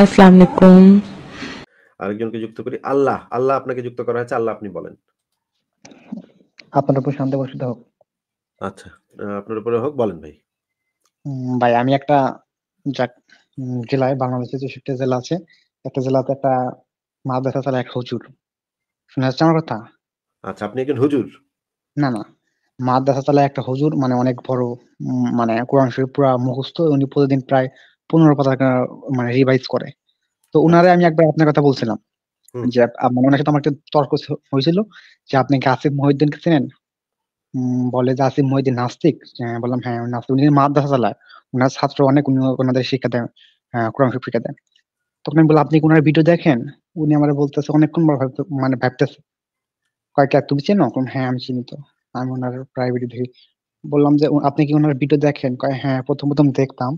আসসালামু আলাইকুম আরেকজনকে যুক্ত করি আল্লাহ আল্লাহ আপনাকে যুক্ত করা হয়েছে আল্লাহ আপনি বলেন আপনার উপর শান্তি বর্ষিত হোক আচ্ছা আপনার উপরে হোক বলেন ভাই ভাই আমি একটা জেলায় জেলা আছে একটা জেলাতে একটা মাদ্রাসা চালায় এক হুজুর শুনে আমার কথা আচ্ছা আপনি একজন হুজুর না না মাদ্রাসা চালায় একটা হুজুর মানে অনেক বড় মানে কোরআন শরীফ পুরা মুখস্থ উনি প্রতিদিন প্রায় পনেরো পাতা মানে রিভাইজ করে তো উনারে আমি একবার আপনার কথা বলছিলাম যে মানে ওনার সাথে আমার একটা তর্ক হয়েছিল যে আপনি কি আসিফ মহিউদ্দিনকে চেনেন বলে যে আসিফ মহিউদ্দিন নাস্তিক হ্যাঁ, বললাম হ্যাঁ নাস্তিক উনি মাদ্রাসা চালায় ওনার ছাত্র অনেক উনি ওনাদের শিক্ষা দেন কোরআন শিক্ষা দেন তখন আমি বললাম আপনি ওনার ভিডিও দেখেন উনি আমার বলতেছে অনেকক্ষণ মানে ভাবতেছে কয়েকটা তুমি চেনো হ্যাঁ আমি চিনি তো আমি ওনার প্রায় ভিডিও দেখি বললাম যে আপনি কি ওনার ভিডিও দেখেন হ্যাঁ প্রথম প্রথম দেখতাম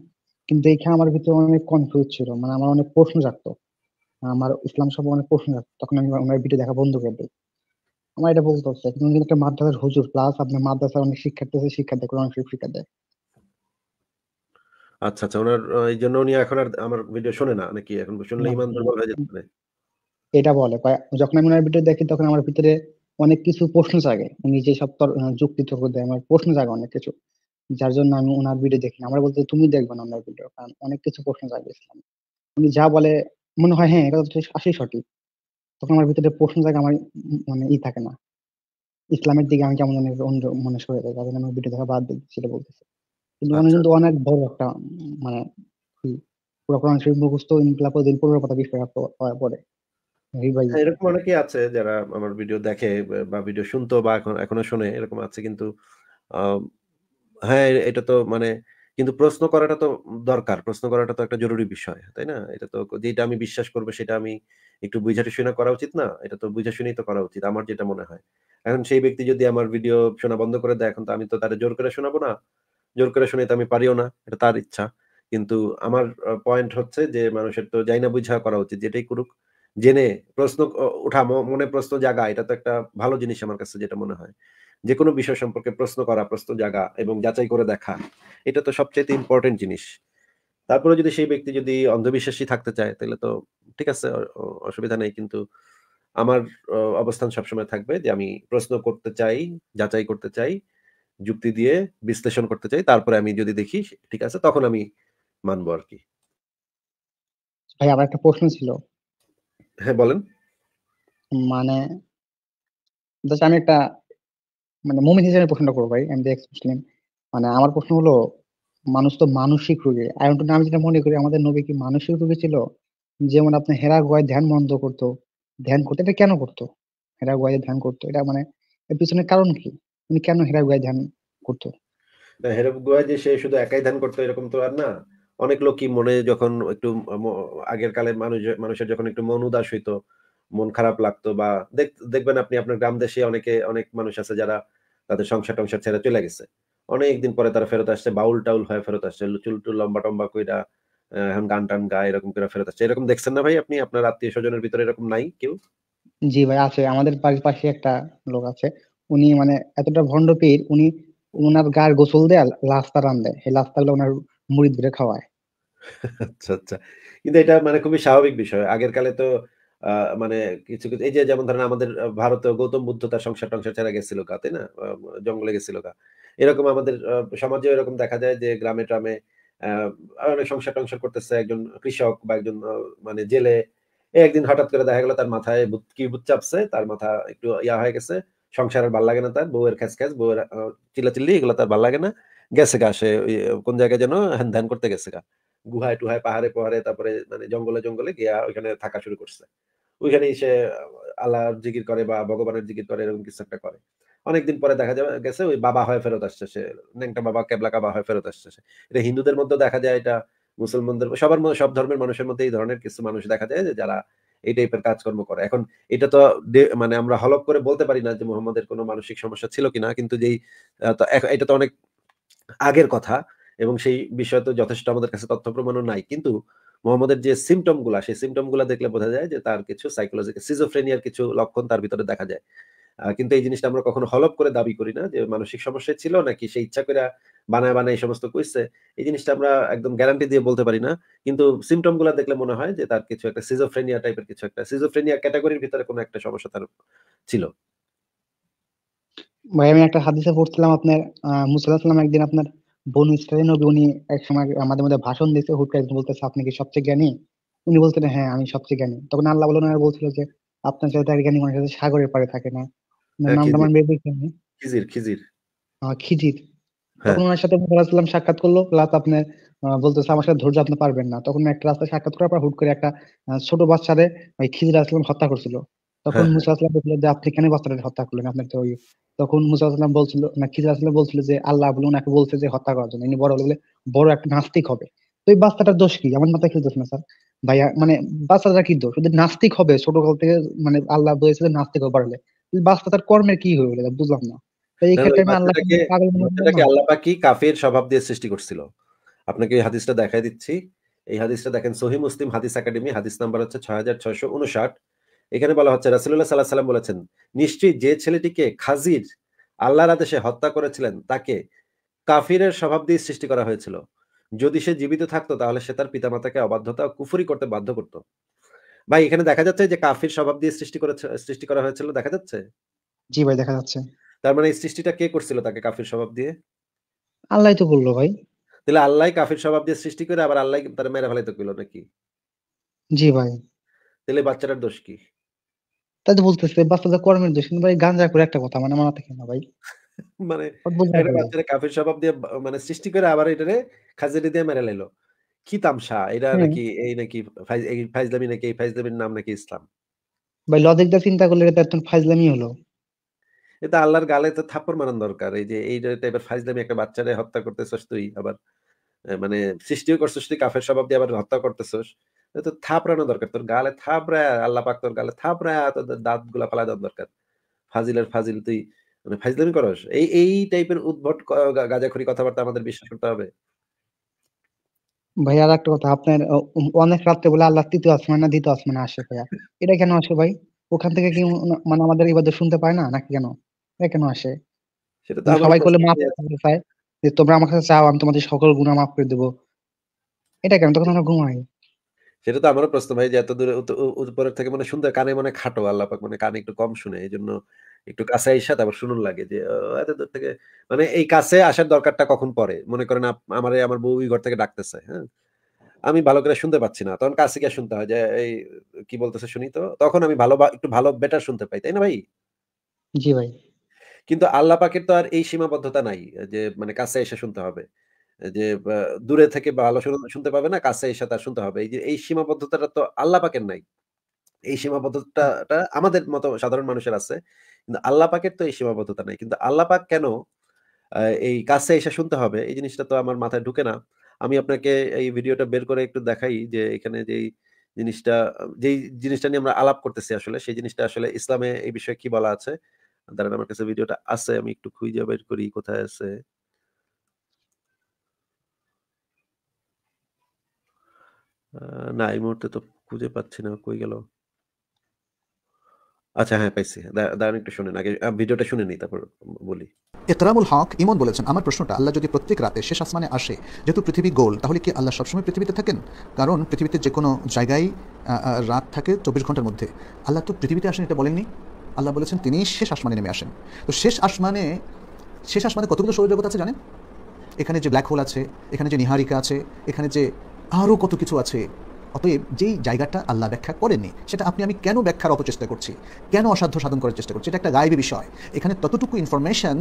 কিন্তু দেখে আমার ভিতরে অনেক কনফিউজ ছিল মানে আমার অনেক প্রশ্ন জাগতো আমার ইসলাম সব অনেক প্রশ্ন জাগতো তখন আমি ওনার ভিডিও দেখা বন্ধ করে দিই আমার এটা বলতে হচ্ছে কিন্তু একটা মাদ্রাসার হুজুর প্লাস আপনার মাদ্রাসার অনেক শিক্ষার্থী আছে শিক্ষা দেয় অনেক শিক্ষা দেয় আচ্ছা আচ্ছা ওনার এই জন্য উনি এখন আর আমার ভিডিও শোনে না নাকি এখন শুনলে ইমান দুর্বল হয়ে যাচ্ছে এটা বলে যখন আমি ওনার ভিডিও দেখি তখন আমার ভিতরে অনেক কিছু প্রশ্ন জাগে উনি যে সব যুক্তি তর্ক দেয় আমার প্রশ্ন জাগে অনেক কিছু যার জন্য আমি ওনার ভিডিও দেখি আমরা বলতে তুমি দেখবে না ওনার ভিডিও কারণ অনেক কিছু প্রশ্ন জাগিয়েছিলাম উনি যা বলে মনে হয় হ্যাঁ এটা আসলেই সঠিক তখন আমার ভিতরে প্রশ্ন জাগে আমার মানে ই থাকে না ইসলামের দিকে আমি কেমন অনেক অন্য মনে সরে যায় তাদের আমার ভিডিও দেখা বাদ দিই সেটা বলতেছে কিন্তু উনি আচ্ছা। কিন্তু অনেক বড় একটা মানে পুরো কোরআন শরীফ মুখস্থ দিন কথা বিশ পড়ে হ্যাঁ, এরকম অনেকে আছে যারা আমার ভিডিও দেখে বা ভিডিও শুনতো বা এখন এখনো শুনে এরকম আছে কিন্তু হ্যাঁ এটা তো মানে কিন্তু প্রশ্ন করাটা তো দরকার প্রশ্ন করাটা তো একটা জরুরি বিষয় তাই না এটা তো যেটা আমি বিশ্বাস করবো সেটা আমি একটু বুঝাটি শুনে করা উচিত না এটা তো বুঝা শুনেই তো করা উচিত আমার যেটা মনে হয় এখন সেই ব্যক্তি যদি আমার ভিডিও শোনা বন্ধ করে দেয় এখন তো আমি তো তারা জোর করে শোনাবো না জোর করে শুনে তো আমি পারিও না এটা তার ইচ্ছা কিন্তু আমার পয়েন্ট হচ্ছে যে মানুষের তো যাই না বুঝা করা উচিত যেটাই করুক জেনে প্রশ্ন উঠা মনে প্রশ্ন জাগা এটা তো একটা ভালো জিনিস আমার কাছে যেটা মনে হয় যে কোনো বিষয় সম্পর্কে প্রশ্ন করা প্রশ্ন জাগা এবং যাচাই করে দেখা এটা তো সবচেয়ে ইম্পর্টেন্ট জিনিস তারপরে যদি সেই ব্যক্তি যদি অন্ধবিশ্বাসী থাকতে চায় তাহলে তো ঠিক আছে অসুবিধা নেই কিন্তু আমার অবস্থান সবসময় থাকবে যে আমি প্রশ্ন করতে চাই যাচাই করতে চাই যুক্তি দিয়ে বিশ্লেষণ করতে চাই তারপরে আমি যদি দেখি ঠিক আছে তখন আমি মানব আর কি ভাই আমার একটা প্রশ্ন ছিল হ্যাঁ বলেন মানে আমি একটা মানে মুমিন হিসেবে প্রশ্নটা করবো ভাই আমি এক্স মুসলিম মানে আমার প্রশ্ন হলো মানুষ তো মানসিক রোগে আয়ন টু আমি যেটা মনে করি আমাদের নবী কি মানসিক রোগে ছিল যেমন আপনি হেরা গোয়ায় ধ্যান বন্ধ করতো ধ্যান করতো এটা কেন করতো হেরা গোয়ায় ধ্যান করতো এটা মানে এর পিছনে কারণ কি উনি কেন হেরা গোয়ায় ধ্যান করতো হেরা গোয়ায় যে সে শুধু একাই ধ্যান করতো এরকম তো আর না অনেক লোকই মনে যখন একটু আগের কালে মানুষ মানুষের যখন একটু মন উদাস হইতো মন খারাপ লাগতো বা দেখবেন আপনি আপনার গ্রাম দেশে অনেকে অনেক মানুষ আছে যারা তাদের সংসার টংসার ছেড়ে চলে গেছে অনেকদিন পরে তারা ফেরত আসছে বাউল টাউল হয়ে ফেরত আসছে চুল টুল লম্বা টম্বা কইরা এখন গান টান গায় এরকম করে ফেরত আসছে এরকম দেখছেন না ভাই আপনি আপনার আত্মীয় স্বজনের ভিতরে এরকম নাই কেউ জি ভাই আছে আমাদের পাশে একটা লোক আছে উনি মানে এতটা ভণ্ড পীর উনি ওনার গার গোসল দেয় লাস্তা রান দেয় সেই গুলো ওনার মুড়ি ধরে খাওয়ায় আচ্ছা আচ্ছা কিন্তু এটা মানে খুবই স্বাভাবিক বিষয় আগের কালে তো মানে কিছু কিছু এই যে যেমন ধরেন আমাদের ভারতে গৌতম বুদ্ধ তার সংসার টংসার ছেড়ে গেছিল কা তাই না জঙ্গলে গেছিল কা এরকম আমাদের সমাজে এরকম দেখা যায় যে গ্রামে ট্রামে অনেক সংসার টংসার করতেছে একজন কৃষক বা একজন মানে জেলে একদিন হঠাৎ করে দেখা গেলো তার মাথায় কি বুধ চাপছে তার মাথা একটু ইয়া হয়ে গেছে সংসার আর ভাল লাগে না তার বউয়ের খ্যাস খ্যাস বউয়ের চিল্লা চিল্লি এগুলো তার ভাল লাগে না গেছে গা সে কোন জায়গায় যেন হ্যান ধ্যান করতে গেছে গা গুহায় টুহায় পাহাড়ে পাহাড়ে তারপরে মানে জঙ্গলে জঙ্গলে গিয়া ওইখানে থাকা শুরু করছে ওইখানে সে আল্লাহর জিকির করে বা ভগবানের জিকির করে এরকম কিছু একটা করে অনেকদিন পরে দেখা যায় গেছে ওই বাবা হয়ে ফেরত আসছে সে ন্যাংটা বাবা কেবলা কাবা হয়ে ফেরত আসছে সে এটা হিন্দুদের মধ্যে দেখা যায় এটা মুসলমানদের সবার সব ধর্মের মানুষের মধ্যে এই ধরনের কিছু মানুষ দেখা যায় যে যারা এই টাইপের কাজকর্ম করে এখন এটা তো মানে আমরা হলপ করে বলতে পারি না যে মোহাম্মদের কোনো মানসিক সমস্যা ছিল কিনা কিন্তু যেই এটা তো অনেক আগের কথা এবং সেই বিষয়ে তো যথেষ্ট আমাদের কাছে তথ্য প্রমাণও নাই কিন্তু মোহাম্মদের যে সিমটম গুলা সেই সিমটম গুলা দেখলে বোঝা যায় যে তার কিছু সাইকোলজিক্যাল সিজোফ্রেনিয়ার কিছু লক্ষণ তার ভিতরে দেখা যায় কিন্তু এই জিনিসটা আমরা কখনো হলপ করে দাবি করি না যে মানসিক সমস্যা ছিল নাকি সে ইচ্ছা করে বানায় বানায় এই সমস্ত কইছে এই জিনিসটা আমরা একদম গ্যারান্টি দিয়ে বলতে পারি না কিন্তু সিমটম গুলা দেখলে মনে হয় যে তার কিছু একটা সিজোফ্রেনিয়া টাইপের কিছু একটা সিজোফ্রেনিয়া ক্যাটাগরির ভিতরে কোনো একটা সমস্যা তার ছিল ভাই আমি একটা হাদিসে পড়ছিলাম আপনার মুসাল্লাহ একদিন আপনার বনু ইসরায়েল নবী উনি এক সময় আমাদের মধ্যে ভাষণ দিয়েছে হুট করে বলতেছে আপনি কি সবচেয়ে জ্ঞানী উনি বলতেন হ্যাঁ আমি সবচেয়ে জ্ঞানী তখন আল্লাহ আর বলছিল যে আপনার সাথে জ্ঞানী সাথে সাগরের পারে থাকে না আমার হ্যাঁ, খিজির খিজির হ্যাঁ খিজির তখন ওনার সাথে সাক্ষাৎ করলো প্লাস আপনার বলতেছে আমার সাথে ধৈর্য আপনি পারবেন না তখন একটা রাস্তায় সাক্ষাৎ করার পর হুট করে একটা ছোট বাচ্চাদের ওই খিজির আসলাম হত্যা করছিল তখন হ্যাঁ। মুসা আসলাম বলছিল যে আপনি কেন বাচ্চাটাকে হত্যা করলেন তো ওই তখন মুসা আসলাম বলছিল না খিজা আসলাম বলছিল যে আল্লাহ বলে ওনাকে বলছে যে হত্যা করার জন্য ইনি বড় বলে বড় একটা নাস্তিক হবে তো এই বাচ্চাটার দোষ কি আমার মাথায় খেলতেছে না স্যার ভাইয়া মানে বাচ্চাটা কি দোষ ওদের নাস্তিক হবে ছোটকাল থেকে মানে আল্লাহ বলেছে যে নাস্তিক হবে বাড়লে বাচ্চা তার কর্মের কি হয়ে গেলে বুঝলাম না এই ক্ষেত্রে আল্লাহ কাফের স্বভাব দিয়ে সৃষ্টি করছিল আপনাকে এই হাদিসটা দেখাই দিচ্ছি এই হাদিসটা দেখেন সহি মুসলিম হাদিস একাডেমি হাদিস নাম্বার হচ্ছে ছয় হাজার ছয়শো উনষাট এখানে বলা হচ্ছে রাসুল্লাহ সাল্লাহ সাল্লাম বলেছেন নিশ্চয়ই যে ছেলেটিকে খাজির আল্লাহর আদেশে হত্যা করেছিলেন তাকে কাফিরের স্বভাব দিয়ে সৃষ্টি করা হয়েছিল যদি সে জীবিত থাকতো তাহলে সে তার পিতামাতাকে অবাধ্যতা কুফুরি করতে বাধ্য করত ভাই এখানে দেখা যাচ্ছে যে কাফির স্বভাব দিয়ে সৃষ্টি করে সৃষ্টি করা হয়েছিল দেখা যাচ্ছে জি ভাই দেখা যাচ্ছে তার মানে এই সৃষ্টিটা কে করছিল তাকে কাফির স্বভাব দিয়ে আল্লাহ তো বললো ভাই তাহলে আল্লাহ কাফির স্বভাব দিয়ে সৃষ্টি করে আবার আল্লাহ তার মেরে ফেলাইতে করলো নাকি জি ভাই তাহলে বাচ্চাটার দোষ কি তাই তো বলতেছে বাচ্চাটা কর্মের দোষ ভাই গাঞ্জা করে একটা কথা মানে মানা থাকে না ভাই মানে বাচ্চারা কাফের স্বভাব দিয়ে মানে সৃষ্টি করে আবার এটারে দিয়ে মেরে লাইলো কি তামসা এটা নাকি এই নাকি ফাইজলামি নাকি এই ফাইজলামির নাম নাকি ইসলাম ভাই লজিক চিন্তা করলে এটা একদম ফাইজলামি হলো এটা আল্লাহর গালে তো থাপ্পড় মারান দরকার এই যে এই টাইপের ফাইজলামি একটা বাচ্চারে হত্যা করতেছস তুই আবার মানে সৃষ্টিও করছস তুই কাফের স্বভাব দিয়ে আবার হত্যা করতেছস তো থাপড়ানো দরকার তোর গালে থাপড়া আল্লাহ পাক তোর গালে থাপড়া তোর দাঁত গুলা পালা দেওয়ার দরকার ফাজিলের ফাজিল তুই মানে ফাজিলামি করস এই এই টাইপের উদ্ভট গাজাখড়ি কথাবার্তা আমাদের বিশ্বাস করতে হবে ভাইয়া আর একটা কথা আপনার অনেক রাত্রে বলে আল্লাহ তৃতীয় আসমানে না দ্বিতীয় আসমানে আসে ভাইয়া এটা কেন আসে ভাই ওখান থেকে কি মানে আমাদের ইবাদত শুনতে পায় না নাকি কেন এটা কেন আসে সেটা তো মানে সবাই বলে মাফ চায় যে তোমরা আমার কাছে চাও আমি তোমাদের সকল গুনাহ মাফ করে দেব এটা কেন তখন আমরা ঘুমাই সেটা তো আমারও প্রশ্ন ভাই যে এত দূরে উপরের থেকে মানে শুনতে কানে মানে খাটো আল্লাহ পাক মানে কানে একটু কম শুনে এই জন্য একটু কাছে আইসা তারপর শুনুন লাগে যে এত দূর থেকে মানে এই কাছে আসার দরকারটা কখন পরে মনে করেন আমার আমার বউই ঘর থেকে ডাকতেছে হ্যাঁ আমি ভালো করে শুনতে পাচ্ছি না তখন কাছে গিয়ে শুনতে হয় যে এই কি বলতেছে শুনি তো তখন আমি ভালো একটু ভালো বেটার শুনতে পাই তাই না ভাই জি ভাই কিন্তু আল্লাহ পাকের তো আর এই সীমাবদ্ধতা নাই যে মানে কাছে এসে শুনতে হবে যে দূরে থেকে বা আলো শুনতে পাবে না কাছে এসে তার শুনতে হবে এই যে এই সীমাবদ্ধতাটা তো আল্লাহ পাকের নাই এই সীমাবদ্ধতাটা আমাদের মতো সাধারণ মানুষের আছে কিন্তু আল্লাহ পাকের তো এই সীমাবদ্ধতা নাই কিন্তু আল্লাহ পাক কেন এই কাছে এসে শুনতে হবে এই জিনিসটা তো আমার মাথায় ঢুকে না আমি আপনাকে এই ভিডিওটা বের করে একটু দেখাই যে এখানে যেই জিনিসটা যেই জিনিসটা নিয়ে আমরা আলাপ করতেছি আসলে সেই জিনিসটা আসলে ইসলামে এই বিষয়ে কি বলা আছে দাঁড়ান আমার কাছে ভিডিওটা আছে আমি একটু খুঁজে বের করি কোথায় আছে না এই মুহূর্তে তো খুঁজে পাচ্ছি না কই গেল আচ্ছা হ্যাঁ পাইছি দাঁড়ান একটু শুনেন আগে ভিডিওটা শুনে নিই তারপর বলি একরামুল হক ইমন বলেছেন আমার প্রশ্নটা আল্লাহ যদি প্রত্যেক রাতে শেষ আসমানে আসে যেহেতু পৃথিবী গোল তাহলে কি আল্লাহ সবসময় পৃথিবীতে থাকেন কারণ পৃথিবীতে যে কোনো জায়গায় রাত থাকে চব্বিশ ঘন্টার মধ্যে আল্লাহ তো পৃথিবীতে আসেন এটা বলেননি আল্লাহ বলেছেন তিনি শেষ আসমানে নেমে আসেন তো শেষ আসমানে শেষ আসমানে কতগুলো সৌরজগৎ আছে জানেন এখানে যে ব্ল্যাক হোল আছে এখানে যে নিহারিকা আছে এখানে যে আরও কত কিছু আছে অতএব যেই জায়গাটা আল্লাহ ব্যাখ্যা করেননি সেটা আপনি আমি কেন ব্যাখ্যার অপচেষ্টা করছি কেন অসাধ্য সাধন করার চেষ্টা করছি এটা একটা গায়েবী বিষয় এখানে ততটুকু ইনফরমেশন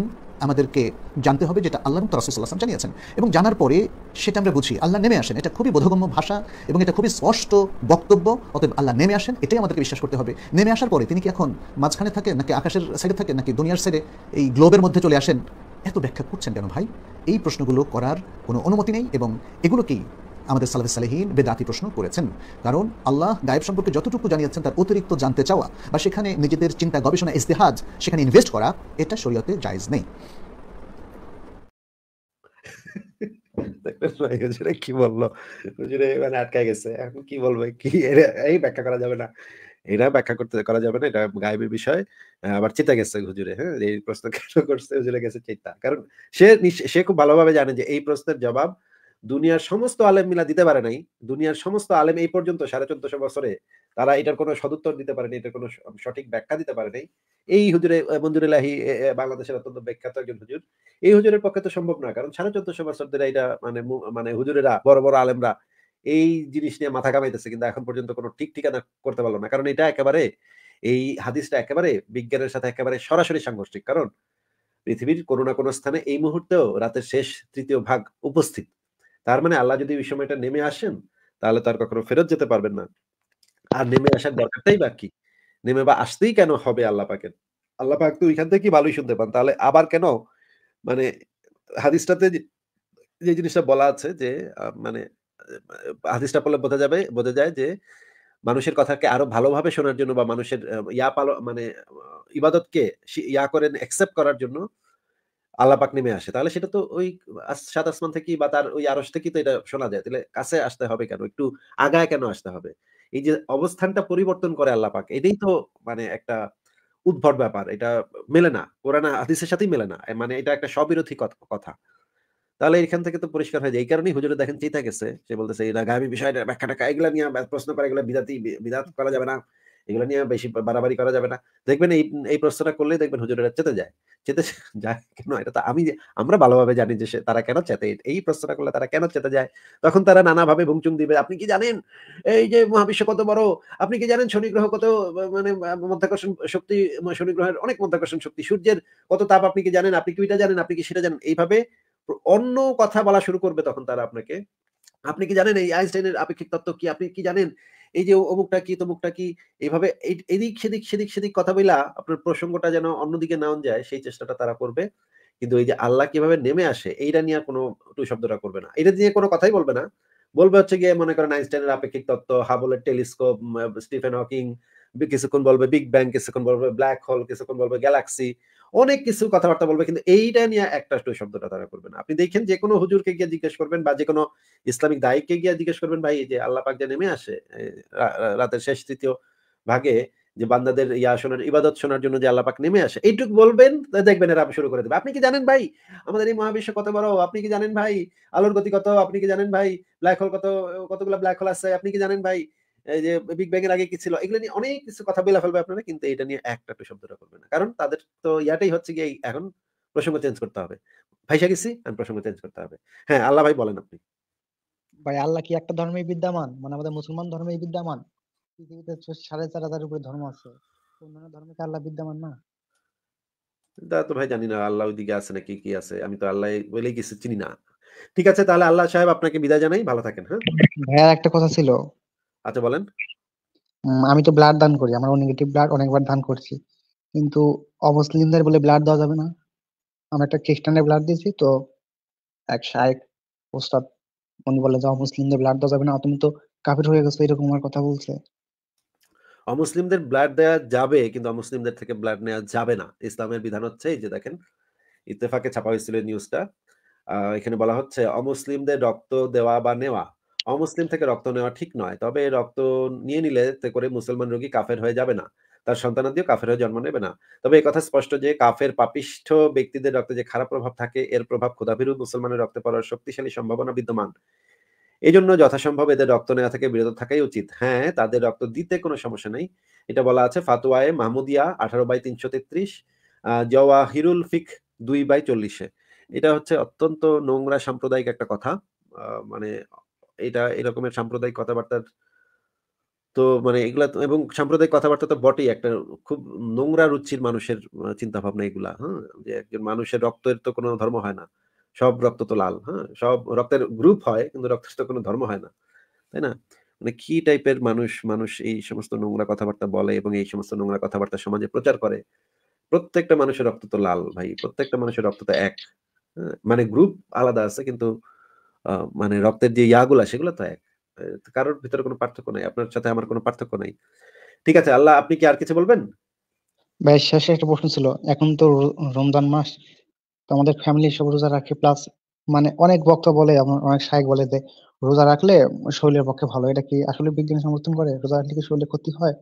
আমাদেরকে জানতে হবে যেটা আল্লাহ এবং তরাসুল্লাহাম জানিয়েছেন এবং জানার পরে সেটা আমরা বুঝি আল্লাহ নেমে আসেন এটা খুবই বোধগম্য ভাষা এবং এটা খুবই স্পষ্ট বক্তব্য অতএব আল্লাহ নেমে আসেন এটাই আমাদেরকে বিশ্বাস করতে হবে নেমে আসার পরে তিনি কি এখন মাঝখানে থাকেন নাকি আকাশের সাইডে থাকেন নাকি দুনিয়ার সাইডে এই গ্লোবের মধ্যে চলে আসেন এত ব্যাখ্যা করছেন কেন ভাই এই প্রশ্নগুলো করার কোনো অনুমতি নেই এবং এগুলোকেই আমাদের সালাফে সালেহীন বেদাতি প্রশ্ন করেছেন কারণ আল্লাহ গায়েব সম্পর্কে যতটুকু জানিয়েছেন তার অতিরিক্ত জানতে চাওয়া বা সেখানে নিজেদের চিন্তা গবেষণা ইস্তেহাজ সেখানে ইনভেস্ট করা এটা শরীয়তে জায়জ নেই কি বললো মানে আটকায় গেছে এখন কি বলবো কি এই ব্যাখ্যা করা যাবে না এরা ব্যাখ্যা করতে করা যাবে না এটা গায়েবের বিষয় আবার চেতা গেছে হুজুরে হ্যাঁ এই প্রশ্ন কেন করছে হুজুরে গেছে চেতা কারণ সে সে খুব ভালোভাবে জানে যে এই প্রশ্নের জবাব দুনিয়ার সমস্ত আলেম মিলা দিতে পারে নাই দুনিয়ার সমস্ত আলেম এই পর্যন্ত সাড়ে চোদ্দশো বছরে তারা এটার কোনো সদুত্তর দিতে পারেনি এটার কোনো সঠিক ব্যাখ্যা দিতে পারে নাই এই হুজুরে মঞ্জুরুল্লাহি বাংলাদেশের অত্যন্ত বিখ্যাত একজন হুজুর এই হুজুরের পক্ষে তো সম্ভব না কারণ সাড়ে চোদ্দশো বছর ধরে এটা মানে মানে হুজুরেরা বড় বড় আলেমরা এই জিনিস নিয়ে মাথা কামাইতেছে কিন্তু এখন পর্যন্ত কোনো ঠিক ঠিকানা করতে পারলো না কারণ এটা একেবারে এই হাদিসটা একেবারে বিজ্ঞানের সাথে একেবারে সরাসরি সাংঘর্ষিক কারণ পৃথিবীর কোনো না কোনো স্থানে এই মুহূর্তেও রাতের শেষ তৃতীয় ভাগ উপস্থিত তার মানে আল্লাহ যদি ওই সময়টা নেমে আসেন তাহলে তার কখনো ফেরত যেতে পারবেন না আর নেমে আসার দরকারটাই বা কি নেমে বা আসতেই কেন হবে আল্লাহ পাকের আল্লাহ পাক তো ওইখান থেকে ভালোই শুনতে পান তাহলে আবার কেন মানে হাদিসটাতে যে জিনিসটা বলা আছে যে মানে হাদিসটা পড়লে বোঝা যাবে বোঝা যায় যে মানুষের কথাকে আরো ভালোভাবে শোনার জন্য বা মানুষের ইয়া পালো মানে ইবাদতকে ইয়া করেন অ্যাকসেপ্ট করার জন্য আল্লাপাক নেমে আসে তাহলে সেটা তো ওই সাত আসমান থেকে বা তার ওই আরস থেকে তো এটা শোনা যায় তাহলে কাছে আসতে হবে কেন একটু আগায় কেন আসতে হবে এই যে অবস্থানটা পরিবর্তন করে আল্লাপাক এটাই তো মানে একটা উদ্ভট ব্যাপার এটা মেলে না কোরআন আদিসের সাথেই মেলে না মানে এটা একটা স্ববিরোধী কথা তাহলে এখান থেকে তো পরিষ্কার হয় যে এই কারণেই হুজুরে দেখেন চিতা গেছে সে বলতেছে এই রাগামি বিষয়টা ব্যাখ্যা টাকা এগুলো নিয়ে প্রশ্ন করে এগুলো বিদাতি বিদাত করা যাবে না এগুলো নিয়ে বেশি বাড়াবাড়ি করা যাবে না দেখবেন এই এই প্রশ্নটা করলে দেখবেন হুজুরেরা চেতে যায় চেতে যায় কেন এটা তো আমি আমরা ভালোভাবে জানি যে তারা কেন চেতে এই প্রশ্নটা করলে তারা কেন চেতে যায় তখন তারা নানাভাবে ভুংচুং দিবে আপনি কি জানেন এই যে মহাবিশ্ব কত বড় আপনি কি জানেন শনিগ্রহ কত মানে মধ্যাকর্ষণ শক্তি শনিগ্রহের অনেক মধ্যাকর্ষণ শক্তি সূর্যের কত তাপ আপনি কি জানেন আপনি কি এটা জানেন আপনি কি সেটা জানেন এইভাবে অন্য কথা বলা শুরু করবে তখন তারা আপনাকে আপনি কি জানেন এই আইনস্টাইনের আপেক্ষিক তত্ত্ব কি আপনি কি জানেন এই যে অমুকটা কি তমুকটা কি এইভাবে এদিক সেদিক সেদিক সেদিক কথা বলা আপনার প্রসঙ্গটা যেন অন্যদিকে নাও যায় সেই চেষ্টাটা তারা করবে কিন্তু এই যে আল্লাহ কিভাবে নেমে আসে এইটা নিয়ে কোনো টু শব্দটা করবে না এটা নিয়ে কোনো কথাই বলবে না বলবে হচ্ছে গিয়ে মনে করেন আইনস্টাইনের আপেক্ষিক তত্ত্ব হাবলের টেলিস্কোপ স্টিফেন হকিং কিছুক্ষণ বলবে বিগ ব্যাং কিছুক্ষণ বলবে ব্ল্যাক হোল কিছুক্ষণ বলবে গ্যালাক্সি অনেক কিছু কথাবার্তা বলবে কিন্তু এইটা নিয়ে একটা শব্দটা তারা করবে না আপনি দেখেন যে কোনো হুজুরকে গিয়ে জিজ্ঞেস করবেন বা যে কোনো ইসলামিক দায়ীকে গিয়ে জিজ্ঞেস করবেন ভাই যে আল্লাহ পাক যে নেমে আসে রাতের শেষ তৃতীয় ভাগে যে বান্দাদের ইয়া শোনার ইবাদত শোনার জন্য যে আল্লাহ পাক নেমে আসে এইটুকু বলবেন দেখবেন এরা শুরু করে দেবে আপনি কি জানেন ভাই আমাদের এই মহাবিশ্ব কত বড় আপনি কি জানেন ভাই আলোর গতি কত আপনি কি জানেন ভাই ব্ল্যাক হোল কত কতগুলো ব্ল্যাক হোল আছে আপনি কি জানেন ভাই যে বিগ ব্যাং এর আগে কি ছিল এগুলো নিয়ে অনেক কিছু কথা বলে ফেলবে আপনারা কিন্তু এটা নিয়ে একটা করবে না কারণ তাদের তো ইয়াটাই হচ্ছে গিয়ে এখন প্রসঙ্গ চেঞ্জ করতে হবে আমি প্রসঙ্গ চেঞ্জ করতে হবে হ্যাঁ আল্লাহ ভাই বলেন আপনি ভাই আল্লাহ কি একটা ধর্মেই বিদ্যমান মানে আমাদের মুসলমান ধর্মেই বিদ্যমান পৃথিবীতে সাড়ে চার হাজার উপরে ধর্ম আছে অন্যান্য ধর্মে কি আল্লাহ বিদ্যমান না তো ভাই জানি না আল্লাহ ওইদিকে আছে নাকি কি আছে আমি তো আল্লাহ বলেই কিছু চিনি না ঠিক আছে তাহলে আল্লাহ সাহেব আপনাকে বিদায় জানাই ভালো থাকেন হ্যাঁ একটা কথা ছিল আচ্ছা বলেন আমি তো ব্লাড দান করি আমার নেগেটিভ ব্লাড অনেকবার দান করছি কিন্তু অমুসলিমদের বলে ব্লাড দেওয়া যাবে না আমরা একটা খ্রিস্টানের ব্লাড দিয়েছি তো এক শায়েক ওস্তাদ উনি বলে যে অমুসলিমদের ব্লাড দেওয়া যাবে না তুমি তো কাফের হয়ে গেছো এরকম আমার কথা বলছে অমুসলিমদের ব্লাড দেওয়া যাবে কিন্তু অমুসলিমদের থেকে ব্লাড নেওয়া যাবে না ইসলামের বিধান হচ্ছে যে দেখেন ইত্তেফাকে ছাপা হয়েছিল নিউজটা এখানে বলা হচ্ছে অমুসলিমদের রক্ত দেওয়া বা নেওয়া অমুসলিম থেকে রক্ত নেওয়া ঠিক নয় তবে এই রক্ত নিয়ে নিলে করে মুসলমান রোগী কাফের হয়ে যাবে না তার সন্তানাদিও কাফের হয়ে জন্ম নেবে না তবে এই কথা স্পষ্ট যে কাফের পাপিষ্ঠ ব্যক্তিদের রক্তে যে খারাপ প্রভাব থাকে এর প্রভাব ক্ষুদাভীরু মুসলমানের রক্তে পড়ার শক্তিশালী সম্ভাবনা বিদ্যমান এই জন্য যথাসম্ভব এদের রক্ত নেওয়া থেকে বিরত থাকাই উচিত হ্যাঁ তাদের রক্ত দিতে কোনো সমস্যা নেই এটা বলা আছে ফাতুয়ায়ে মাহমুদিয়া আঠারো বাই তিনশো তেত্রিশ জওয়াহিরুল ফিক দুই বাই চল্লিশে এটা হচ্ছে অত্যন্ত নোংরা সাম্প্রদায়িক একটা কথা মানে এটা এরকমের সাম্প্রদায়িক কথাবার্তার তো মানে এগুলা এবং সাম্প্রদায়িক কথাবার্তা তো বটেই একটা খুব নোংরা রুচির মানুষের চিন্তা ভাবনা এগুলা হ্যাঁ যে একজন মানুষের রক্তের তো কোনো ধর্ম হয় না সব রক্ত তো লাল হ্যাঁ সব রক্তের গ্রুপ হয় কিন্তু রক্তের তো কোনো ধর্ম হয় না তাই না মানে কি টাইপের মানুষ মানুষ এই সমস্ত নোংরা কথাবার্তা বলে এবং এই সমস্ত নোংরা কথাবার্তা সমাজে প্রচার করে প্রত্যেকটা মানুষের রক্ত তো লাল ভাই প্রত্যেকটা মানুষের রক্ত তো এক হ্যাঁ? মানে গ্রুপ আলাদা আছে কিন্তু মানে রক্তের যে ইয়াগুলা সেগুলো তো এক কারোর ভিতরে কোনো পার্থক্য নাই আপনার সাথে আমার কোনো পার্থক্য নাই ঠিক আছে আল্লাহ আপনি কি আর কিছু বলবেন ভাই একটা প্রশ্ন ছিল এখন তো রমজান মাস তো আমাদের ফ্যামিলি সব রোজা রাখে প্লাস মানে অনেক বলে অনেক বলে যে রোজা রাখলে শরীরের পক্ষে ভালো এটা কি আসলে বিজ্ঞান সমর্থন করে রোজা রাখলে কি শরীরে ক্ষতি হয়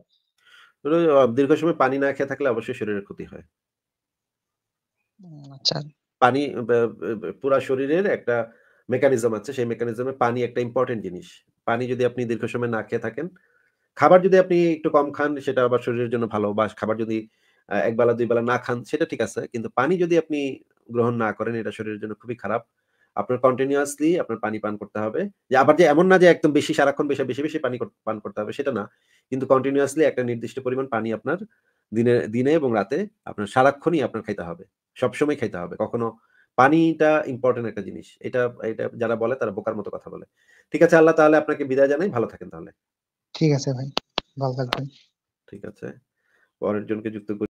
দীর্ঘ সময় পানি না খেয়ে থাকলে অবশ্যই শরীরের ক্ষতি হয় আচ্ছা পানি পুরা শরীরের একটা মেকানিজম আছে সেই মেকানিজমে পানি একটা ইম্পর্টেন্ট জিনিস পানি যদি আপনি দীর্ঘ সময় না খেয়ে থাকেন খাবার যদি আপনি একটু কম খান সেটা আবার শরীরের জন্য ভালো বা খাবার যদি এক বেলা দুই বেলা না খান সেটা ঠিক আছে কিন্তু পানি যদি আপনি গ্রহণ না করেন এটা শরীরের জন্য খুবই খারাপ আপনার কন্টিনিউয়াসলি আপনার পানি পান করতে হবে যে আবার যে এমন না যে একদম বেশি সারাক্ষণ বেশি বেশি বেশি পানি পান করতে হবে সেটা না কিন্তু কন্টিনিউয়াসলি একটা নির্দিষ্ট পরিমাণ পানি আপনার দিনে দিনে এবং রাতে আপনার সারাক্ষণই আপনার খাইতে হবে সবসময় খাইতে হবে কখনো পানিটা ইম্পর্টেন্ট একটা জিনিস এটা এটা যারা বলে তারা বোকার মতো কথা বলে ঠিক আছে আল্লাহ তাহলে আপনাকে বিদায় জানাই ভালো থাকেন তাহলে ঠিক আছে ভাই ভালো থাকবেন ঠিক আছে পরের জনকে যুক্ত